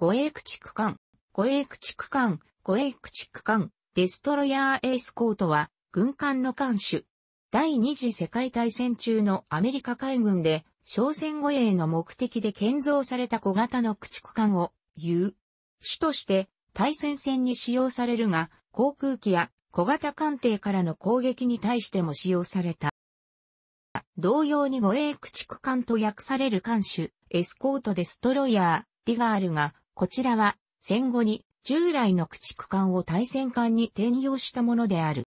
護衛駆逐艦、護衛駆逐艦、護衛駆逐艦、デストロヤーエースコートは、軍艦の艦首。第二次世界大戦中のアメリカ海軍で、商船護衛の目的で建造された小型の駆逐艦を、言う。主として、対戦線に使用されるが、航空機や小型艦艇からの攻撃に対しても使用された。同様に護衛駆逐艦と訳される艦首、エスコートデストロイヤー、ディガールがこちらは戦後に従来の駆逐艦を対戦艦に転用したものである。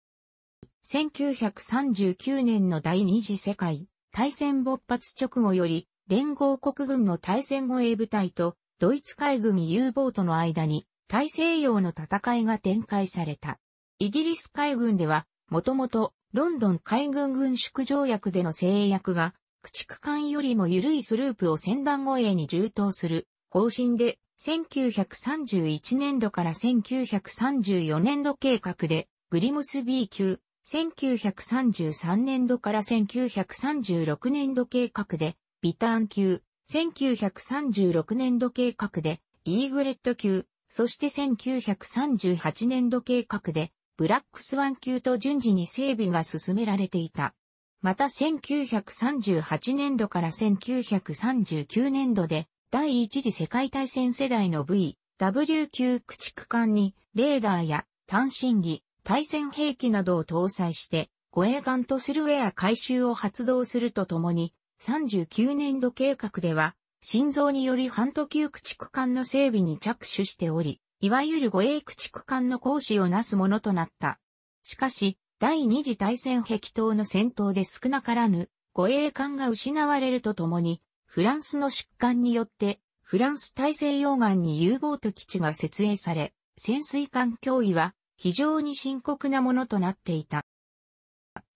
1939年の第二次世界大戦勃発直後より連合国軍の対戦護衛部隊とドイツ海軍 U ボートの間に大西洋の戦いが展開された。イギリス海軍ではもともとロンドン海軍軍縮条約での制約が駆逐艦よりも緩いスループを戦団護衛に充当する方針で1931年度から1934年度計画で、グリムス B 級、1933年度から1936年度計画で、ビターン級、1936年度計画で、イーグレット級、そして1938年度計画で、ブラックスワン級と順次に整備が進められていた。また1938年度から1939年度で、第一次世界大戦世代の V、W 級駆逐艦に、レーダーや単身儀、対戦兵器などを搭載して、護衛艦とスルウェア回収を発動するとともに、39年度計画では、心臓により半途級駆逐艦の整備に着手しており、いわゆる護衛駆逐艦の行使をなすものとなった。しかし、第二次大戦壁頭の戦闘で少なからぬ、護衛艦が失われるとともに、フランスの出艦によって、フランス大西洋岸に U ボート基地が設営され、潜水艦脅威は非常に深刻なものとなっていた。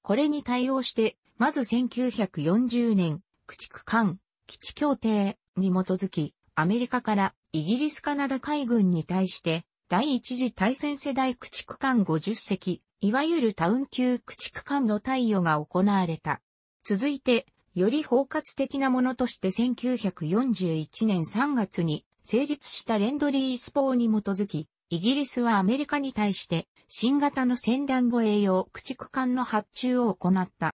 これに対応して、まず1940年、駆逐艦、基地協定に基づき、アメリカからイギリスカナダ海軍に対して、第一次大戦世代駆逐艦50隻、いわゆるタウン級駆逐艦の対応が行われた。続いて、より包括的なものとして1941年3月に成立したレンドリース法に基づき、イギリスはアメリカに対して新型の船団護衛用駆逐艦の発注を行った。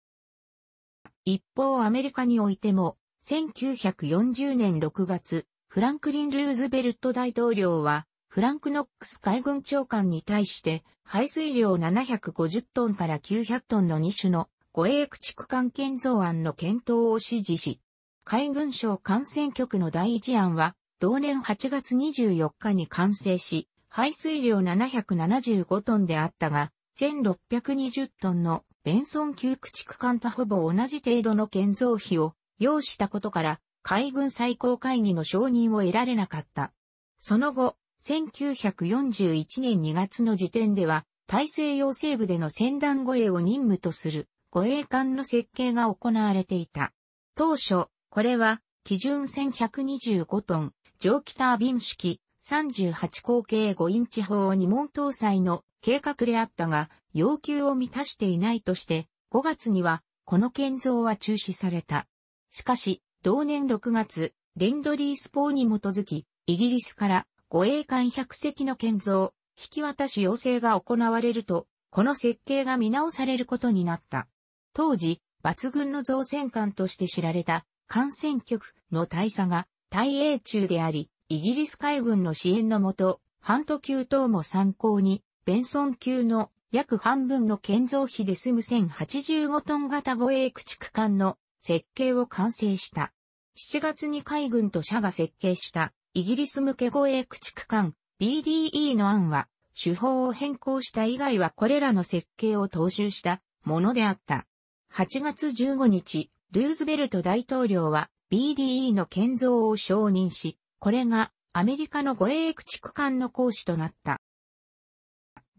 一方アメリカにおいても、1940年6月、フランクリン・ルーズベルト大統領は、フランク・ノックス海軍長官に対して、排水量750トンから900トンの2種の護衛駆逐艦建造案の検討を指示し、海軍省艦船局の第一案は、同年8月24日に完成し、排水量775トンであったが、1620トンのベンソン級駆逐艦とほぼ同じ程度の建造費を要したことから、海軍最高会議の承認を得られなかった。その後、1941年2月の時点では、大西洋西部での船団護衛を任務とする護衛艦の設計が行われていた。当初、これは、基準1125トン、蒸気タービン式、38口径5インチ砲2門搭載の計画であったが、要求を満たしていないとして、5月には、この建造は中止された。しかし、同年6月、レンドリースポーに基づき、イギリスから護衛艦100隻の建造、引き渡し要請が行われると、この設計が見直されることになった。当時、抜群の造船艦として知られた、艦船局の大佐が、大英中であり、イギリス海軍の支援のもと、半途級等も参考に、ベンソン級の約半分の建造費で済む1085トン型護衛駆逐艦の設計を完成した。7月に海軍と社が設計したイギリス向け護衛駆逐艦 BDE の案は手法を変更した以外はこれらの設計を踏襲したものであった。8月15日、ルーズベルト大統領は BDE の建造を承認し、これがアメリカの護衛駆逐艦の行使となった。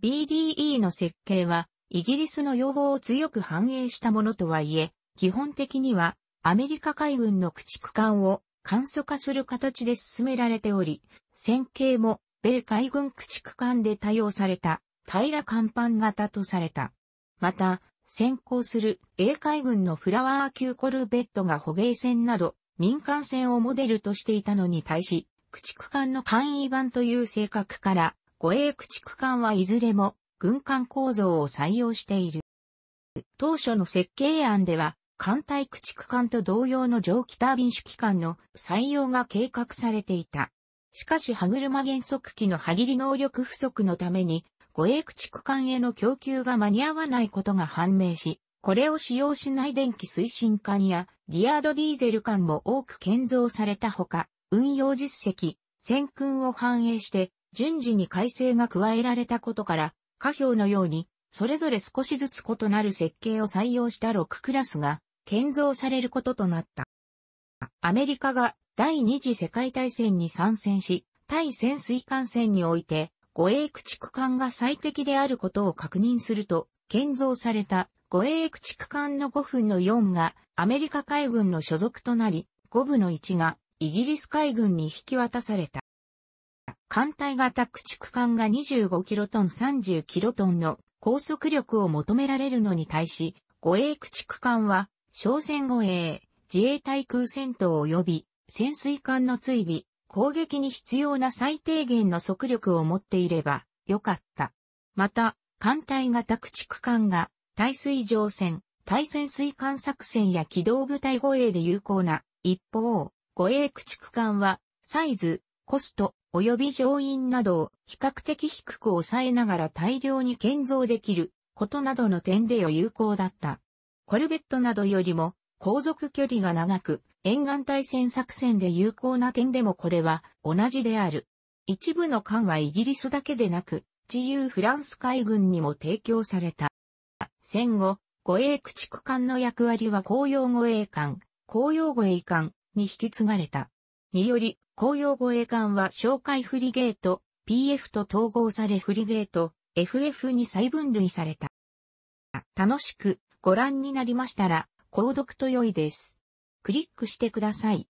BDE の設計はイギリスの要望を強く反映したものとはいえ、基本的にはアメリカ海軍の駆逐艦を簡素化する形で進められており、線形も米海軍駆逐艦で多用された平ら甲板型とされた。また、先行する英海軍のフラワー級コルベットが捕鯨船など民間船をモデルとしていたのに対し、駆逐艦の簡易版という性格から、護衛駆逐艦はいずれも軍艦構造を採用している。当初の設計案では、艦隊駆逐艦と同様の蒸気タービン主機関の採用が計画されていた。しかし歯車減速機の歯切り能力不足のために護衛駆逐艦への供給が間に合わないことが判明し、これを使用しない電気推進艦やギアードディーゼル艦も多く建造されたほか、運用実績、戦訓を反映して順次に改正が加えられたことから、下表のように、それぞれ少しずつ異なる設計を採用した6クラスが建造されることとなった。アメリカが第二次世界大戦に参戦し、対潜水艦戦において護衛駆逐艦が最適であることを確認すると、建造された護衛駆逐艦の5分の4がアメリカ海軍の所属となり、5分の1がイギリス海軍に引き渡された。艦隊型駆逐艦が25キロトン30キロトンの高速力を求められるのに対し、護衛駆逐艦は、商船護衛、自衛隊空戦闘及び潜水艦の追尾、攻撃に必要な最低限の速力を持っていればよかった。また、艦隊型駆逐艦が対水上戦、対潜水艦作戦や機動部隊護衛で有効な一方、護衛駆逐艦はサイズ、コスト、及び乗員などを比較的低く抑えながら大量に建造できることなどの点で有効だった。コルベットなどよりも航続距離が長く、沿岸対戦作戦で有効な点でもこれは同じである。一部の艦はイギリスだけでなく、自由フランス海軍にも提供された。戦後、護衛駆逐艦の役割は公用護衛艦、公用護衛艦に引き継がれた。により、公用護衛艦は哨戒フリゲート、PF と統合されフリゲート、FF に再分類された。楽しくご覧になりましたら、購読と良いです。クリックしてください。